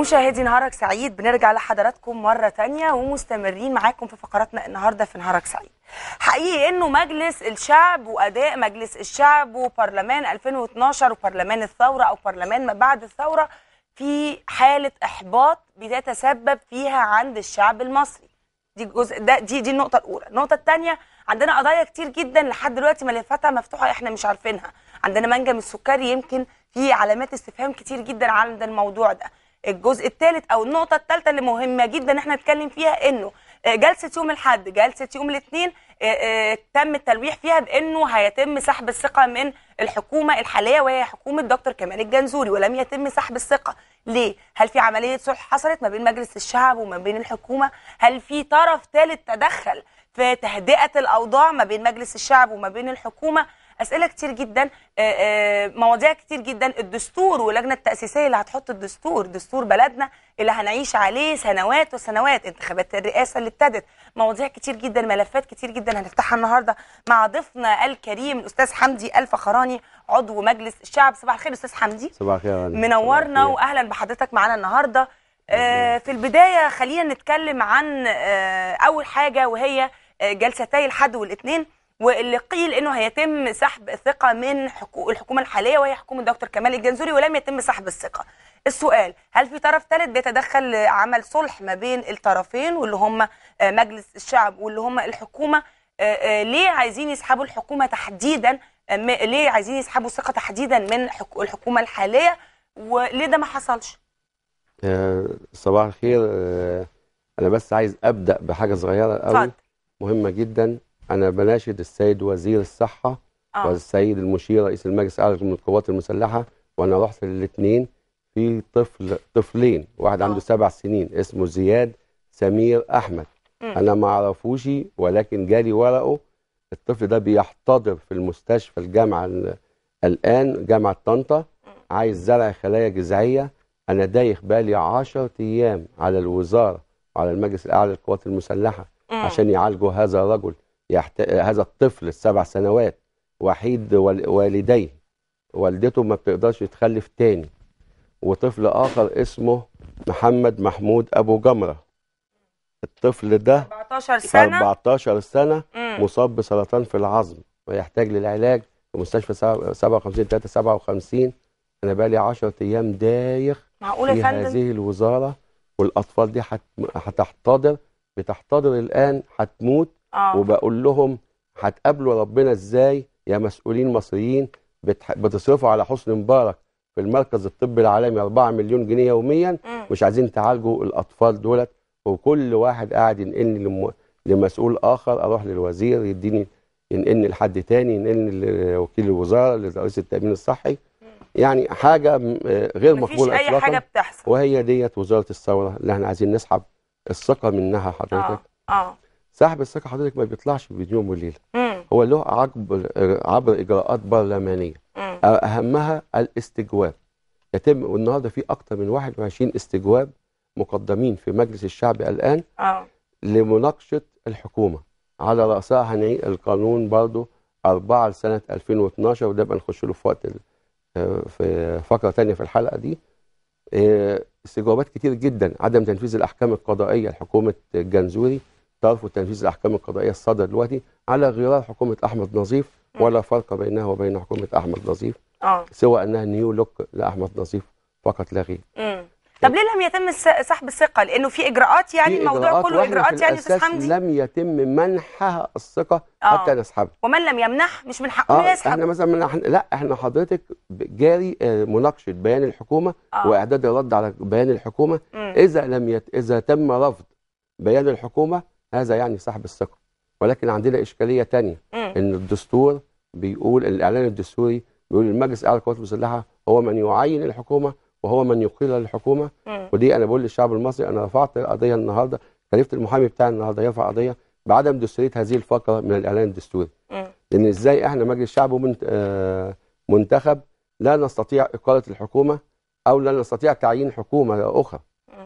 مشاهدي نهارك سعيد بنرجع لحضراتكم مرة تانية ومستمرين معاكم في فقراتنا النهاردة في نهارك سعيد حقيقي انه مجلس الشعب واداء مجلس الشعب وبرلمان 2012 وبرلمان الثورة او برلمان ما بعد الثورة في حالة احباط بيتسبب فيها عند الشعب المصري دي جزء ده دي دي النقطة الأولى، النقطة الثانية عندنا قضايا كتير جدا لحد دلوقتي ملفاتها مفتوحة احنا مش عارفينها، عندنا منجم السكري يمكن في علامات استفهام كتير جدا عند الموضوع ده، الجزء الثالث او النقطه الثالثه اللي مهمه جدا احنا نتكلم فيها انه آه، جلسه يوم الاحد جلسه يوم الاثنين آه، آه، تم التلويح فيها بانه هيتم سحب الثقه من الحكومه الحاليه وهي حكومه دكتور كمال الجنزوري ولم يتم سحب الثقه ليه هل في عمليه صلح حصلت ما بين مجلس الشعب وما بين الحكومه هل في طرف ثالث تدخل في تهدئه الاوضاع ما بين مجلس الشعب وما بين الحكومه اسئله كتير جدا مواضيع كتير جدا الدستور واللجنه التاسيسيه اللي هتحط الدستور دستور بلدنا اللي هنعيش عليه سنوات وسنوات انتخابات الرئاسه اللي ابتدت مواضيع كتير جدا ملفات كتير جدا هنفتحها النهارده مع ضيفنا الكريم الاستاذ حمدي الفخراني عضو مجلس الشعب صباح الخير استاذ حمدي صباح الخير منورنا واهلا بحضرتك معانا النهارده في البدايه خلينا نتكلم عن اول حاجه وهي جلستي الحد والاثنين واللي قيل انه هيتم سحب الثقه من حكو... الحكومه الحاليه وهي حكومه دكتور كمال الجنزوري ولم يتم سحب الثقه. السؤال هل في طرف ثالث بيتدخل عمل صلح ما بين الطرفين واللي هم آه، مجلس الشعب واللي هم الحكومه آه، آه، ليه عايزين يسحبوا الحكومه تحديدا ليه عايزين يسحبوا الثقه تحديدا من الحكومه الحاليه وليه ده ما حصلش؟ صباح الخير انا بس عايز ابدا بحاجه صغيره قوي مهمه جدا أنا بناشد السيد وزير الصحة آه. والسيد المشير رئيس المجلس الأعلى من القوات المسلحة وأنا رحت للاثنين في طفل طفلين واحد آه. عنده سبع سنين اسمه زياد سمير أحمد م. أنا ما أعرفوش ولكن جالي ورقه الطفل ده بيحتضر في المستشفى الجامعة الآن جامعة طنطا عايز زرع خلايا جذعية أنا دايخ بالي 10 أيام على الوزارة وعلى المجلس الأعلى للقوات المسلحة عشان يعالجوا هذا الرجل يحت... هذا الطفل السبع سنوات وحيد والديه والدته ما بتقدرش تخلف تاني وطفل آخر اسمه محمد محمود أبو جمرة الطفل ده 14 سنة 14 سنة مصاب بسرطان في العظم ويحتاج للعلاج في مستشفى 57 3 57 أنا بقى لي 10 أيام دايخ معقول يا فندم؟ هذه الوزارة والأطفال دي هتحتضر بتحتضر الآن هتموت آه. وبقول لهم هتقابلوا ربنا ازاي يا مسؤولين مصريين بتح... بتصرفوا على حسن مبارك في المركز الطبي العالمي 4 مليون جنيه يوميا م. مش عايزين تعالجوا الاطفال دولت وكل واحد قاعد ينقلني لم... لمسؤول اخر اروح للوزير يديني ينقلني لحد تاني ينقلني لوكيل الوزاره لرئيس التامين الصحي م. يعني حاجه غير مقبوله مفيش اي حاجه بتحصل وهي ديت وزاره الثوره اللي احنا عايزين نسحب الثقه منها حضرتك اه, آه. سحب الثقه حضرتك ما بيطلعش بين يوم وليله هو له عبر عبر اجراءات برلمانيه اهمها الاستجواب يتم والنهارده في اكثر من 21 استجواب مقدمين في مجلس الشعب الان أوه. لمناقشه الحكومه على راسها هنعيد القانون برضه 4 لسنه 2012 وده بنخش له في وقت آه، في فقره ثانيه في الحلقه دي آه، استجوابات كتير جدا عدم تنفيذ الاحكام القضائيه لحكومه الجنزوري طرف وتنفيذ الاحكام القضائيه الصادره دلوقتي على غرار حكومه احمد نظيف ولا فرق بينها وبين حكومه احمد نظيف اه سوى انها نيو لوك لاحمد نظيف فقط لا غير طب ليه لم يتم سحب الثقه لانه في اجراءات يعني في الموضوع إجراءات كله اجراءات يعني استاذ حمدي لم يتم منحها الثقه آه. حتى نسحبها ومن لم يمنح مش من حقه آه، يسحب احنا مثلا من احنا لا احنا حضرتك جاري آه، مناقشه بيان الحكومه أوه. واعداد الرد على بيان الحكومه مم. اذا لم يت... اذا تم رفض بيان الحكومه هذا يعني صاحب الثقه ولكن عندنا اشكاليه ثانيه ان الدستور بيقول الاعلان الدستوري بيقول المجلس الاعلى للقوات المسلحه هو من يعين الحكومه وهو من يقيل الحكومه ودي انا بقول للشعب المصري انا رفعت قضيه النهارده كلفت المحامي بتاعي النهارده يرفع قضيه بعدم دستوريه هذه الفقره من الاعلان الدستوري لان ازاي احنا مجلس شعب آه، منتخب لا نستطيع اقاله الحكومه او لا نستطيع تعيين حكومه اخرى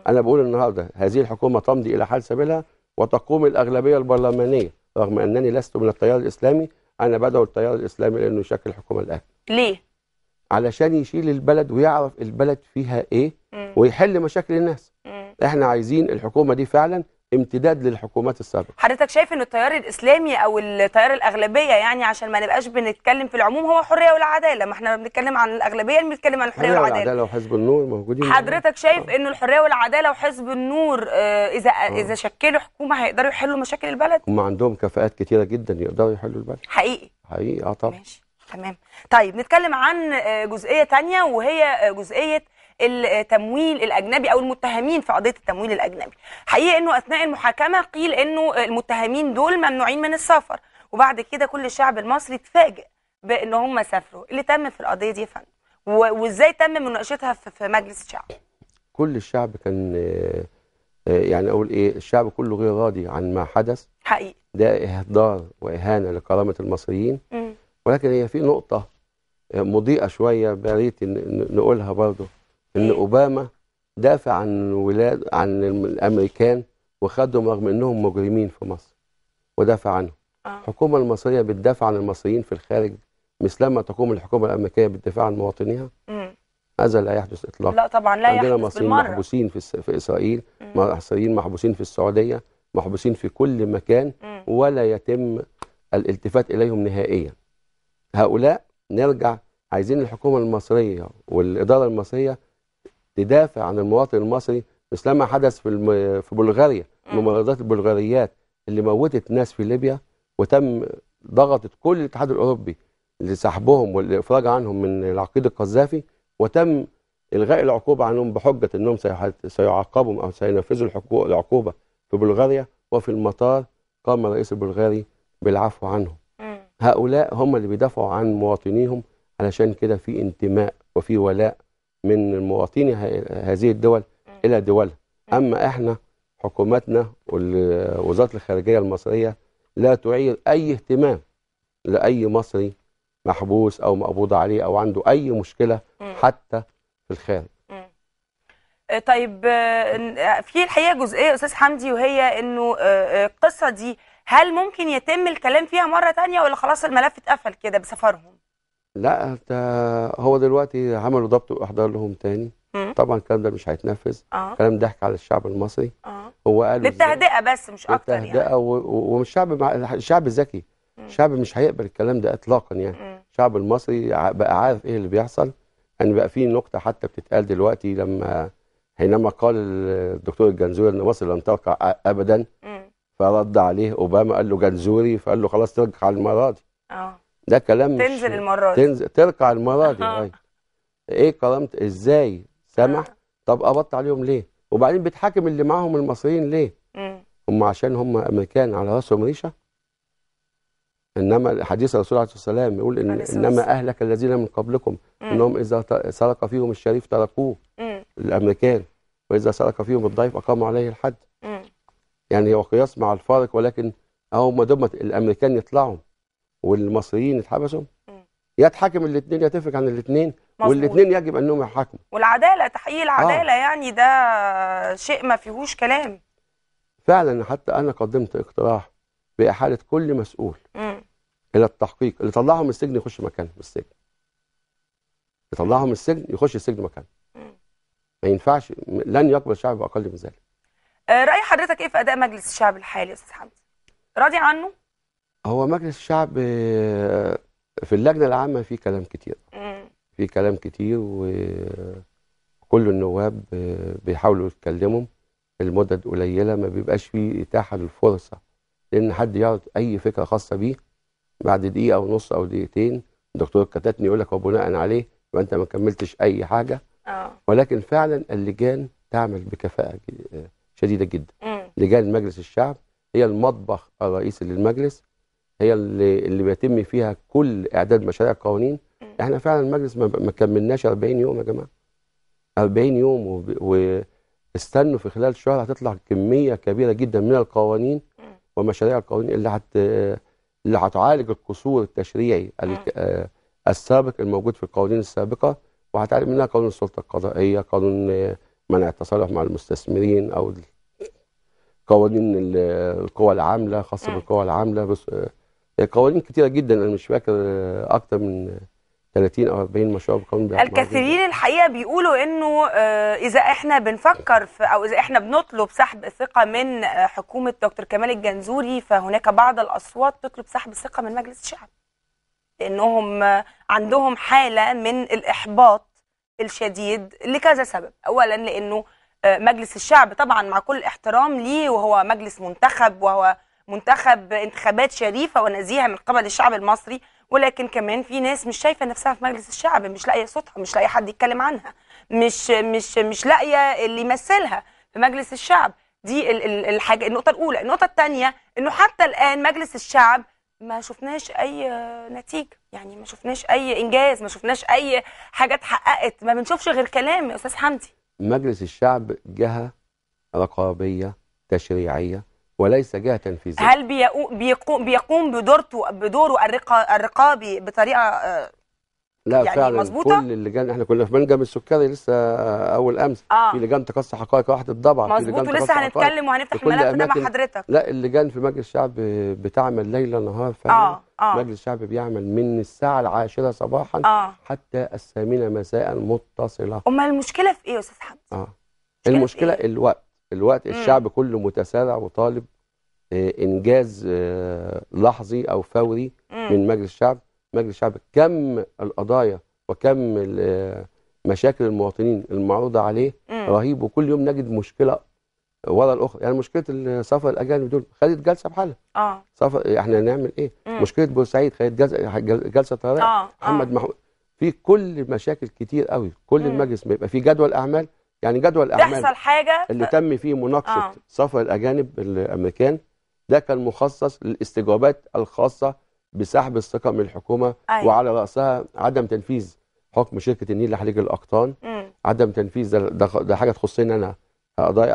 انا بقول النهارده هذه الحكومه تمضي الى حال سبيلها وتقوم الأغلبية البرلمانية رغم أنني لست من التيار الإسلامي أنا بدعو التيار الإسلامي لأنه يشكل الحكومة الآن ليه؟ علشان يشيل البلد ويعرف البلد فيها إيه مم. ويحل مشاكل الناس مم. إحنا عايزين الحكومة دي فعلا امتداد للحكومات السابقه حضرتك شايف ان التيار الاسلامي او التيار الاغلبيه يعني عشان ما نبقاش بنتكلم في العموم هو حريه والعداله ما احنا بنتكلم عن الاغلبيه اللي بنتكلم عن الحريه والعداله العداله وحزب النور موجودين حضرتك شايف آه. ان الحريه والعداله وحزب النور آه، اذا آه. اذا شكلوا حكومه هيقدروا يحلوا مشاكل البلد هم عندهم كفاءات كتيره جدا يقدروا يحلوا البلد حقيقي حقيقي اه طبعا ماشي تمام طيب نتكلم عن آه، جزئيه ثانيه وهي جزئيه التمويل الاجنبي او المتهمين في قضيه التمويل الاجنبي حقيقه انه اثناء المحاكمه قيل انه المتهمين دول ممنوعين من السفر وبعد كده كل الشعب المصري اتفاجئ بان هم سافروا اللي تم في القضيه دي يا فندم وازاي تم مناقشتها في مجلس الشعب كل الشعب كان آه، آه، يعني اقول ايه الشعب كله غير راضي عن ما حدث حقيقي ده اهدار واهانه لكرامه المصريين م. ولكن هي في نقطه آه، مضيئه شويه يا نقولها برضه ان إيه. اوباما دافع عن ولاد عن الامريكان وخدهم رغم انهم مجرمين في مصر ودافع عنهم آه. الحكومه المصريه بتدافع عن المصريين في الخارج مثلما تقوم الحكومه الامريكيه بالدفاع عن مواطنيها مم. هذا لا يحدث اطلاقا لا طبعا لا عندنا يحدث مصريين بالمرة. محبوسين في, الس... في اسرائيل مصريين محبوسين في السعوديه محبوسين في كل مكان مم. ولا يتم الالتفات اليهم نهائيا هؤلاء نرجع عايزين الحكومه المصريه والاداره المصريه تدافع عن المواطن المصري مثل ما حدث في الم... في بلغاريا الممرضات البلغاريات اللي موتت ناس في ليبيا وتم ضغطت كل الاتحاد الاوروبي لسحبهم والافراج عنهم من العقيد القذافي وتم الغاء العقوبه عنهم بحجه انهم سيعاقبوا او سينفذوا الحقوق... العقوبه في بلغاريا وفي المطار قام الرئيس البلغاري بالعفو عنهم هؤلاء هم اللي بيدافعوا عن مواطنيهم علشان كده في انتماء وفي ولاء من مواطني هذه الدول إلى دولها أما إحنا حكوماتنا ووزارة الخارجية المصرية لا تعير أي اهتمام لأي مصري محبوس أو مقبوض عليه أو عنده أي مشكلة حتى في الخارج آه، طيب آه، آه، في الحقيقه جزئيه استاذ حمدي وهي انه القصه دي هل ممكن يتم الكلام فيها مره ثانيه ولا خلاص الملف اتقفل كده بسفرهم لا هو دلوقتي عملوا ضبط واحضار لهم تاني طبعا الكلام ده مش هيتنفذ الكلام آه. ضحك على الشعب المصري آه. هو قال للتهدئه بس مش اكتر يعني للتهدئه ومش شعب مع... الشعب الذكي الشعب مش هيقبل الكلام ده اطلاقا يعني الشعب المصري بقى عارف ايه اللي بيحصل يعني بقى في نقطه حتى بتتقال دلوقتي لما حينما قال الدكتور الجنزوري ان مصر لن ترقع ابدا فرد عليه اوباما قال له جنزوري فقال له خلاص ترجع المره دي اه ده كلام تنزل مش المره دي تنزل ترقع المره دي أيوة. ايه كرامه ازاي سمح طب قبضت عليهم ليه وبعدين بيتحاكم اللي معاهم المصريين ليه هم عشان هم امريكان على راسهم ريشه انما حديث الرسول عليه الصلاه والسلام يقول ان انما اهلك الذين من قبلكم مم. انهم اذا سرق فيهم الشريف تركوه مم. الامريكان واذا سرق فيهم الضيف اقاموا عليه الحد مم. يعني هو قياس مع الفارق ولكن هم ما دمت الامريكان يطلعوا والمصريين اتحبسوا يا تحاكم الاثنين يا تفرج عن الاثنين والاثنين يجب انهم يحاكموا والعداله تحقيق العداله آه. يعني ده شيء ما فيهوش كلام فعلا حتى انا قدمت اقتراح باحاله كل مسؤول م. الى التحقيق اللي طلعهم من السجن يخش مكانه من السجن يطلعهم من السجن يخش السجن مكانه ما ينفعش لن يقبل الشعب باقل من ذلك آه، راي حضرتك ايه في اداء مجلس الشعب الحالي يا استاذ حمدي راضي عنه هو مجلس الشعب آه، في اللجنه العامه في كلام كتير في كلام كتير وكل النواب آه، بيحاولوا يتكلموا المدد قليله ما بيبقاش في اتاحه للفرصه لان حد يعرض اي فكره خاصه بيه بعد دقيقه ونص او دقيقتين الدكتور الكتاتني يقول لك وبناء عليه يبقى انت ما كملتش اي حاجه آه. ولكن فعلا اللجان تعمل بكفاءه شديده جدا لجان مجلس الشعب هي المطبخ الرئيسي للمجلس هي اللي اللي بيتم فيها كل اعداد مشاريع القوانين احنا فعلا المجلس ما كملناش 40 يوم يا جماعه 40 يوم واستنوا في خلال شهر هتطلع كميه كبيره جدا من القوانين ومشاريع القوانين اللي هت اللي هتعالج القصور التشريعي آه، السابق الموجود في القوانين السابقه وهتعالج منها قانون السلطه القضائيه قانون آه، منع التصالح مع المستثمرين او قوانين القوى العامله خاصه بالقوى العامله آه، قوانين كتيره جدا انا مش فاكر اكتر من 30 او 40 مشروع قانون الكثيرين الحقيقه بيقولوا انه آه، اذا احنا بنفكر في او اذا احنا بنطلب سحب ثقه من آه، حكومه دكتور كمال الجنزوري فهناك بعض الاصوات تطلب سحب الثقه من مجلس الشعب لانهم آه، عندهم حاله من الاحباط الشديد لكذا سبب اولا لانه مجلس الشعب طبعا مع كل احترام ليه وهو مجلس منتخب وهو منتخب انتخابات شريفه ونزيهه من قبل الشعب المصري ولكن كمان في ناس مش شايفه نفسها في مجلس الشعب مش لاقيه صوتها مش لاقيه حد يتكلم عنها مش مش مش لاقيه اللي يمثلها في مجلس الشعب دي الحاجه النقطه الاولى النقطه الثانيه انه حتى الان مجلس الشعب ما شفناش اي نتيجه يعني ما شفناش اي انجاز ما شفناش اي حاجه اتحققت ما بنشوفش غير كلام يا استاذ حمدي مجلس الشعب جهه رقابيه تشريعيه وليس جهه تنفيذيه هل بيقوم بيقوم بدورته بدوره الرقابي بطريقه آه، لا يعني فعلا مزبوطة؟ كل اللجان احنا كنا في منجم السكري لسه آه، اول امس آه. في لجان تقصي حقائق واحده الضبع مظبوط ولسه هنتكلم وهنفتح الملف ده مع حضرتك لا اللجان في مجلس الشعب بتعمل ليلا نهار فعلا آه. آه. مجلس الشعب بيعمل من الساعه العاشره صباحا آه. حتى الثامنه مساء متصله امال المشكله في ايه يا استاذ حمد؟ اه المشكله إيه؟ الوقت الوقت الشعب كله متسارع وطالب آه، انجاز آه، لحظي او فوري من مجلس الشعب مجلس الشعب كم القضايا وكم آه، مشاكل المواطنين المعروضه عليه رهيب وكل يوم نجد مشكله ورا الاخرى يعني مشكله السفر الاجانب دول خدت جلسه بحالها اه سفر احنا هنعمل ايه مم. مشكله بورسعيد خدت جلسه جلسه طارئه آه. محمد آه. محمود في كل مشاكل كتير قوي كل مم. المجلس بيبقى في جدول اعمال يعني جدول الاعمال تحصل حاجه اللي تم فيه مناقشه آه. سفر الاجانب الامريكان ده كان مخصص للاستجوابات الخاصه بسحب الثقه من الحكومه أيوة. وعلى راسها عدم تنفيذ حكم شركه النيل لحليج الاقطان م. عدم تنفيذ ده, ده, ده حاجه تخصني انا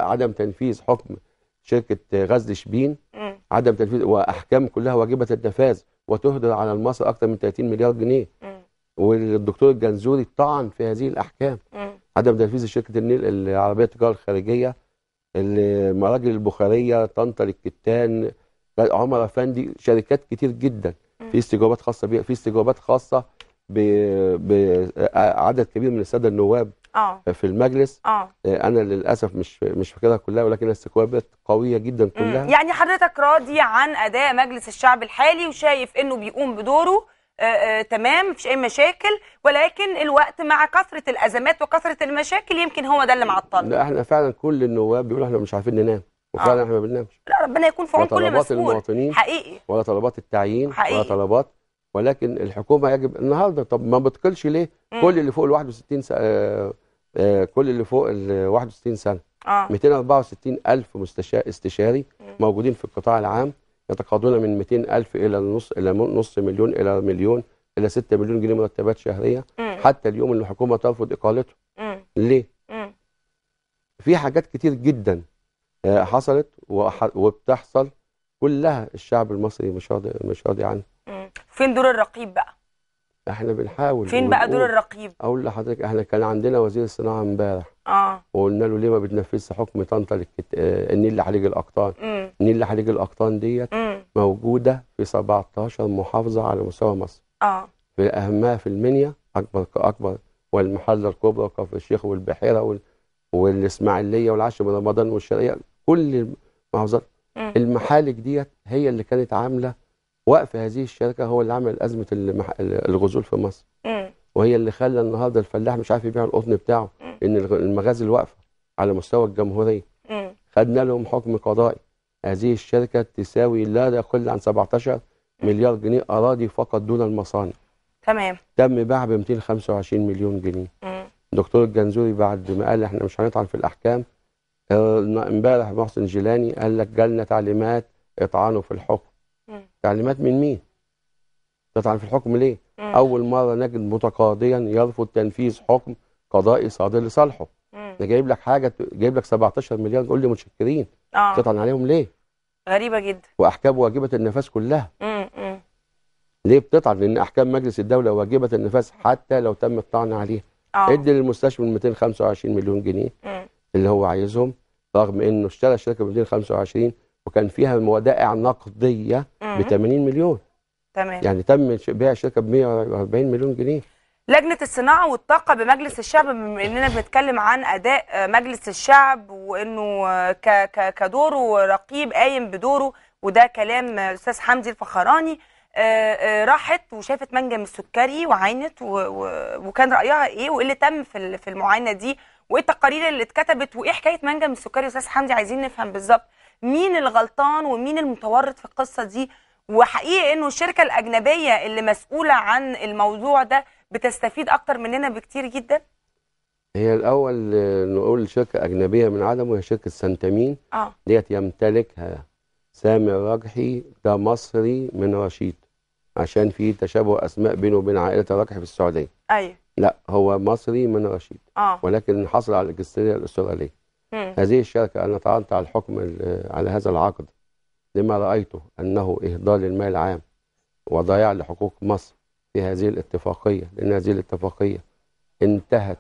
عدم تنفيذ حكم شركه غزل شبين م. عدم تنفيذ واحكام كلها واجبه النفاذ وتهدر على المصري اكثر من 30 مليار جنيه م. والدكتور الجنزوري طعن في هذه الاحكام م. عدم تنفيذ شركه النيل العربيه التجاره الخارجيه المراجل البخاريه طنطا للكتان عمر افندي شركات كتير جدا في استجوابات خاصه بيها في استجوابات خاصه بعدد كبير من الساده النواب أوه. في المجلس أوه. انا للاسف مش مش فاكرها كلها ولكن استجوابات قويه جدا كلها مم. يعني حضرتك راضي عن اداء مجلس الشعب الحالي وشايف انه بيقوم بدوره آه، آه، تمام مفيش اي مشاكل ولكن الوقت مع كثره الازمات وكثره المشاكل يمكن هو ده اللي معطلنا لا احنا فعلا كل النواب بيقولوا احنا مش عارفين ننام وفعلا آه. احنا ما بننامش لا ربنا يكون في عون كل طلبات المواطنين حقيقي ولا طلبات التعيين حقيقي. ولا طلبات ولكن الحكومه يجب النهارده طب ما بتقلش ليه مم. كل اللي فوق ال 61 سنه آه آه كل اللي فوق ال 61 سنه آه. 264 الف مستشار استشاري مم. موجودين في القطاع العام يتقاضون من 200 ألف إلى نص إلى نص مليون إلى مليون إلى 6 مليون جنيه مرتبات شهرية مم. حتى اليوم اللي الحكومة ترفض إقالته مم. ليه؟ مم. في حاجات كتير جدا آه، حصلت وبتحصل كلها الشعب المصري مش راضي مش راضي عنها فين دور الرقيب بقى؟ احنا بنحاول فين بقى دور الرقيب اقول لحضرتك احنا كان عندنا وزير الصناعه امبارح اه وقلنا له ليه ما بتنفذش حكم طنطا للكت... آه النيل حليج الاقطان مم. النيل حليج الاقطان ديت موجوده في 17 محافظه على مستوى مصر اه في اهمها في المنيا اكبر اكبر والمحله الكبرى وكفر الشيخ والبحيره وال... والاسماعيليه والعاشر من رمضان والشرقيه كل المحافظات المحالك ديت هي اللي كانت عامله وقف هذه الشركه هو اللي عمل ازمه المح... الغزول في مصر وهي اللي خلى النهارده الفلاح مش عارف يبيع القطن بتاعه مم. لان المغازل واقفه على مستوى الجمهوريه خدنا لهم حكم قضائي هذه الشركه تساوي لا يقل عن 17 مليار جنيه اراضي فقط دون المصانع تمام تم بيعها ب 225 مليون جنيه دكتور الجنزوري بعد ما قال احنا مش هنطعن في الاحكام امبارح محسن جيلاني قال لك جالنا تعليمات اطعنوا في الحكم تعليمات من مين تطعن في الحكم ليه مم. اول مره نجد متقاضيا يرفض تنفيذ حكم قضائي صادر لصالحه ده جايب لك حاجه جايب لك 17 مليار تقول لي متشكرين آه. تطعن عليهم ليه غريبه جدا واحكام واجبه النفاذ كلها مم. مم. ليه بتطعن لان احكام مجلس الدوله واجبه النفاذ حتى لو تم الطعن عليها آه. ادي للمستشفى 225 مليون جنيه مم. اللي هو عايزهم رغم انه اشترى الشركه ب 225 وكان فيها ودائع نقديه ب 80 مليون تمام يعني تم بيع الشركه ب 140 مليون جنيه لجنة الصناعة والطاقة بمجلس الشعب بما اننا بنتكلم عن اداء مجلس الشعب وانه كدوره رقيب قايم بدوره وده كلام الاستاذ حمدي الفخراني راحت وشافت منجم السكري وعينت وكان رايها ايه وايه اللي تم في في المعاينه دي وايه التقارير اللي اتكتبت وايه حكايه منجم السكري استاذ حمدي عايزين نفهم بالظبط مين الغلطان ومين المتورط في القصه دي وحقيقي انه الشركه الاجنبيه اللي مسؤوله عن الموضوع ده بتستفيد اكتر مننا بكتير جدا هي الاول نقول شركه اجنبيه من عدم وهي شركه سنتامين آه. ديت يمتلكها سامي الرجحي ده مصري من رشيد عشان في تشابه اسماء بينه وبين عائله الرجحي في السعوديه ايوه لا هو مصري من رشيد آه. ولكن حصل على الجنسيه الاستراليه هذه الشركة أنا طعنت على الحكم على هذا العقد لما رأيته أنه إهدار للمال العام وضياع لحقوق مصر في هذه الاتفاقية لأن هذه الاتفاقية انتهت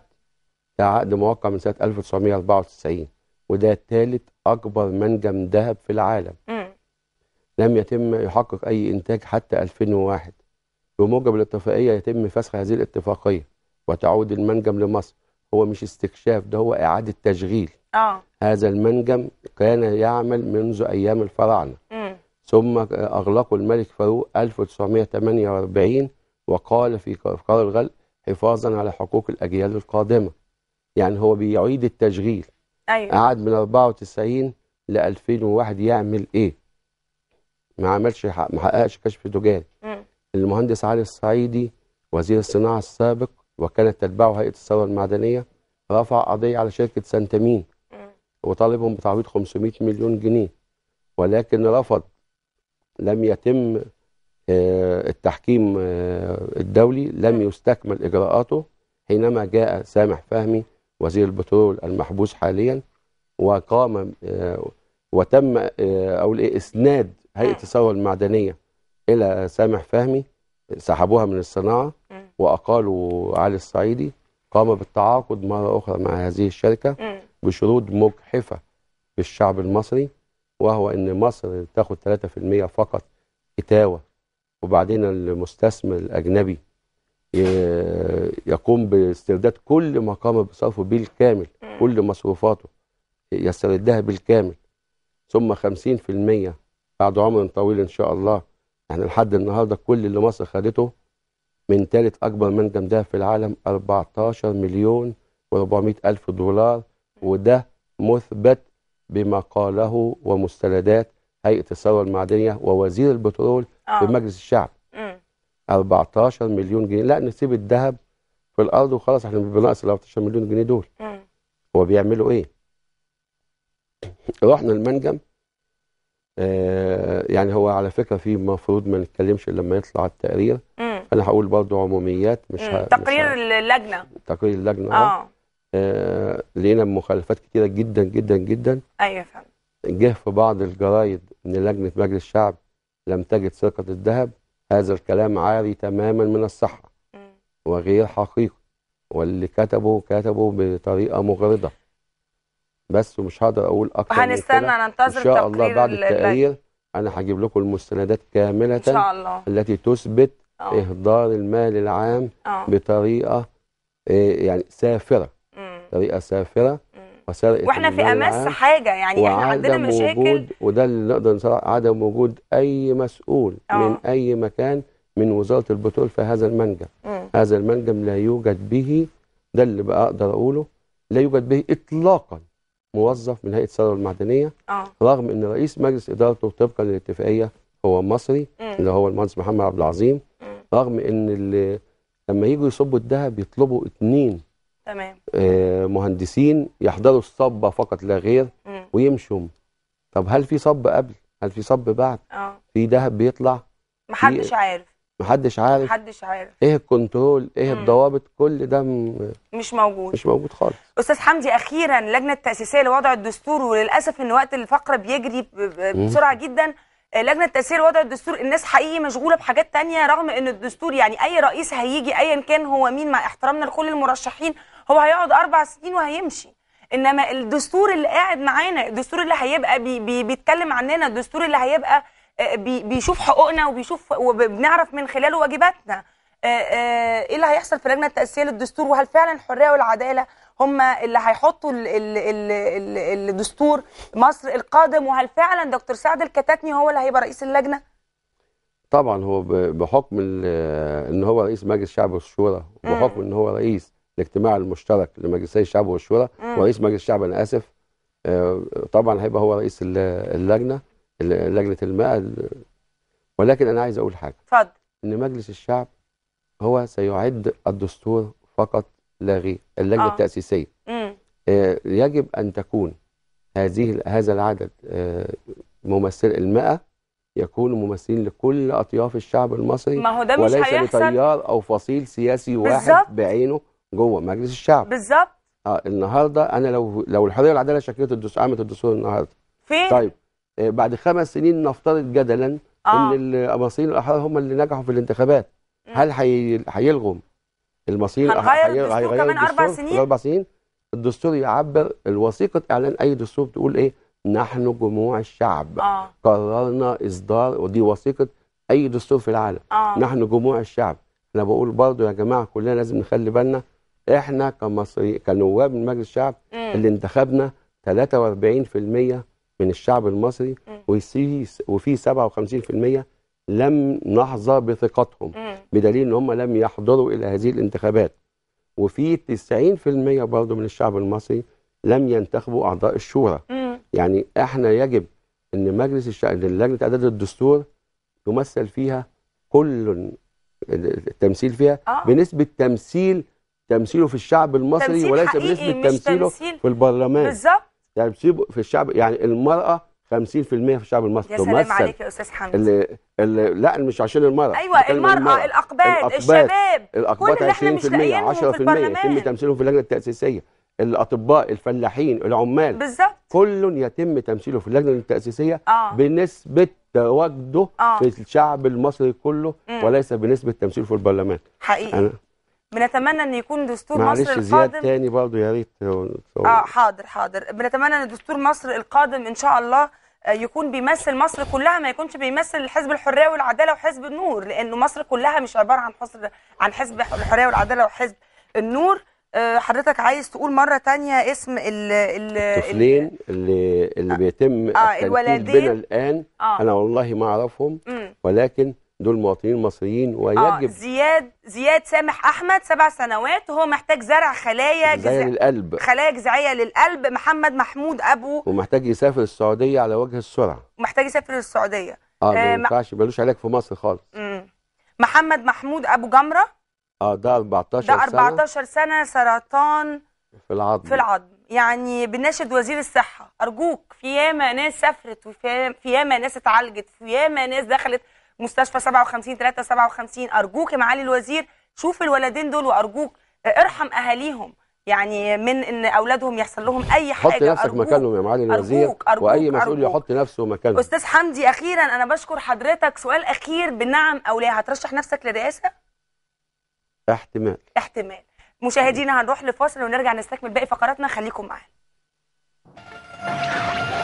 كعقد موقع من سنة 1994 وده ثالث أكبر منجم ذهب في العالم لم يتم يحقق أي إنتاج حتى 2001 بموجب الاتفاقية يتم فسخ هذه الاتفاقية وتعود المنجم لمصر هو مش استكشاف ده هو إعادة تشغيل آه. هذا المنجم كان يعمل منذ أيام الفراعنة ثم أغلقه الملك فاروق 1948 وقال في قرار الغلق حفاظا على حقوق الأجيال القادمة يعني هو بيعيد التشغيل أيوة. قعد من 94 ل 2001 يعمل إيه ما عملش ما حققش كشف تجاري المهندس علي الصعيدي وزير الصناعة السابق وكانت تتبعه هيئة الثروة المعدنية رفع قضية على شركة سانتامين وطالبهم بتعويض 500 مليون جنيه ولكن رفض لم يتم آه، التحكيم آه، الدولي لم يستكمل إجراءاته حينما جاء سامح فهمي وزير البترول المحبوس حاليا وقام آه، وتم أو إسناد هيئة نعم. الثروة المعدنية إلى سامح فهمي سحبوها من الصناعة وأقالوا علي الصعيدي قام بالتعاقد مرة أخرى مع هذه الشركة بشروط مجحفة للشعب المصري وهو أن مصر تاخد 3% فقط إتاوة وبعدين المستثمر الأجنبي يقوم باسترداد كل ما قام بصرفه بالكامل كل مصروفاته يستردها بالكامل ثم 50% بعد عمر طويل إن شاء الله يعني لحد النهارده كل اللي مصر خدته من ثالث أكبر منجم ده في العالم 14 مليون و400 ألف دولار وده مثبت بما قاله ومستندات هيئه الثروه المعدنيه ووزير البترول آه. في مجلس الشعب 14 مليون جنيه لا نسيب الذهب في الارض وخلاص احنا بنقص ال 14 مليون جنيه دول هو بيعملوا ايه رحنا المنجم آه يعني هو على فكره في المفروض ما نتكلمش الا لما يطلع التقرير مم. انا هقول برضو عموميات مش تقرير مش اللجنه تقرير اللجنه اه, آه. آه، لقينا مخالفات كتيره جدا جدا جدا ايوه فعلا جه في بعض الجرايد ان لجنه مجلس الشعب لم تجد سرقه الذهب هذا الكلام عاري تماما من الصحه وغير حقيقي واللي كتبه كتبه بطريقه مغرضه بس ومش هقدر اقول اكتر هنستنى ننتظر ان شاء الله بعد التقرير انا هجيب لكم المستندات كامله ان شاء الله التي تثبت أوه. اهدار المال العام أوه. بطريقه آه، يعني سافره طريقه سافره وسرقه واحنا في امس حاجه يعني احنا عندنا مشاكل وده اللي نقدر نصرح عدم وجود اي مسؤول أوه. من آه. اي مكان من وزاره البترول في هذا المنجم مم. هذا المنجم لا يوجد به ده اللي بقى اقدر اقوله لا يوجد به اطلاقا موظف من هيئه الثروه المعدنيه أوه. رغم ان رئيس مجلس ادارته طبقا للاتفاقيه هو مصري مم. اللي هو المهندس محمد عبد العظيم مم. رغم ان اللي لما يجوا يصبوا الذهب يطلبوا اتنين تمام آه، مهندسين يحضروا الصبة فقط لا غير ويمشوا طب هل في صب قبل هل في صب بعد اه في دهب بيطلع محدش عارف محدش عارف محدش عارف ايه الكنترول ايه مم. الضوابط كل ده م... مش موجود مش موجود خالص استاذ حمدي اخيرا اللجنه التاسيسيه لوضع الدستور وللاسف ان وقت الفقره بيجري بسرعه جدا آه، لجنه التاسيسيه لوضع الدستور الناس حقيقي مشغوله بحاجات تانية رغم ان الدستور يعني اي رئيس هيجي ايا كان هو مين مع احترامنا لكل المرشحين هو هيقعد اربع سنين وهيمشي انما الدستور اللي قاعد معانا الدستور اللي هيبقى بي بي بيتكلم عننا الدستور اللي هيبقى آه، بي بيشوف حقوقنا وبيشوف وبنعرف من خلاله واجباتنا آه، آه، ايه اللي هيحصل في اللجنه التاسيسيه للدستور وهل فعلا الحريه والعداله هم اللي هيحطوا الدستور مصر القادم وهل فعلا دكتور سعد الكتاتني هو اللي هيبقى رئيس اللجنه؟ طبعا هو بحكم ان هو رئيس مجلس شعب الشورى وبحكم ان هو رئيس الاجتماع المشترك لمجلسي الشعب والشورى ورئيس مجلس الشعب انا اسف آه، طبعا هيبقى هو رئيس اللجنه لجنه الماء ولكن انا عايز اقول حاجه اتفضل ان مجلس الشعب هو سيعد الدستور فقط لا غير اللجنه آه. التاسيسيه مم. آه، يجب ان تكون هذه هذا العدد آه، ممثل المئة يكونوا ممثلين لكل اطياف الشعب المصري ما هو ده مش وليس هيحصل. لتيار او فصيل سياسي واحد بالزبط. بعينه جوه مجلس الشعب بالظبط اه النهارده انا لو لو الحريه والعداله شكلت الدستور عملت الدستور النهارده فين طيب آه بعد خمس سنين نفترض جدلا آه. ان المصريين الاحرار هم اللي نجحوا في الانتخابات م. هل هيلغوا المصريين هنغير الدستور كمان اربع سنين اربع سنين الدستور يعبر الوثيقه اعلان اي دستور بتقول ايه نحن جموع الشعب آه. قررنا اصدار ودي وثيقه اي دستور في العالم آه. نحن جموع الشعب انا بقول برضو يا جماعه كلنا لازم نخلي بالنا احنا كمصري كنواب من مجلس الشعب اللي انتخبنا 43% من الشعب المصري وفي وفي 57% لم نحظى بثقتهم بدليل ان هم لم يحضروا الى هذه الانتخابات وفي 90% برضه من الشعب المصري لم ينتخبوا اعضاء الشورى يعني احنا يجب ان مجلس الشعب لجنه اعداد الدستور تمثل فيها كل التمثيل فيها آه. بنسبه تمثيل تمثيله في الشعب المصري وليس بنسبه تمثيله في البرلمان بالظبط يعني تمثيله في الشعب يعني المراه 50% في الشعب المصري يا سلام عليك يا استاذ حمزه اللي اللي لا مش عشان المراه ايوه المراه, المرأة الأقباد, الأقباد الشباب الأقباد كل اللي احنا مش لاقيينه في, البرلمان البرلمان يتم تمثيلهم في اللجنه التاسيسيه الاطباء الفلاحين العمال بالظبط كل يتم تمثيله في اللجنه التاسيسيه آه. بنسبه تواجده آه. في الشعب المصري كله م. وليس بنسبه تمثيله في البرلمان حقيقي أنا بنتمنى ان يكون دستور مصر القادم زياد تاني برضو يا ريت اه حاضر حاضر بنتمنى ان دستور مصر القادم ان شاء الله آه، يكون بيمثل مصر كلها ما يكونش بيمثل حزب الحريه والعداله وحزب النور لانه مصر كلها مش عباره عن حزب عن حزب الحريه والعداله وحزب النور آه، حضرتك عايز تقول مره تانية اسم ال ال الطفلين اللي اللي آه، بيتم آه التنفيذ الان آه. انا والله ما اعرفهم ولكن دول مواطنين مصريين ويجب آه زياد زياد سامح احمد سبع سنوات وهو محتاج زرع خلايا جذعيه للقلب خلايا جذعيه للقلب محمد محمود ابو ومحتاج يسافر السعوديه على وجه السرعه ومحتاج يسافر السعوديه اه ما آه، ينفعش ملوش علاج في مصر خالص مم. محمد محمود ابو جمره اه ده 14 ده 14 سنه, سنة سرطان في العظم في العظم يعني بناشد وزير الصحه ارجوك في ياما ناس سافرت وفي ياما ناس اتعالجت في ياما ناس دخلت مستشفى 57 3 57 ارجوك يا معالي الوزير شوف الولدين دول وارجوك ارحم اهاليهم يعني من ان اولادهم يحصل لهم اي حاجه حط نفسك أرجوك مكانهم يا معالي الوزير أرجوك أرجوك واي مسؤول يحط نفسه مكانه استاذ حمدي اخيرا انا بشكر حضرتك سؤال اخير بنعم او لا هترشح نفسك للرئاسه احتمال احتمال مشاهدينا هنروح لفاصل ونرجع نستكمل باقي فقراتنا خليكم معانا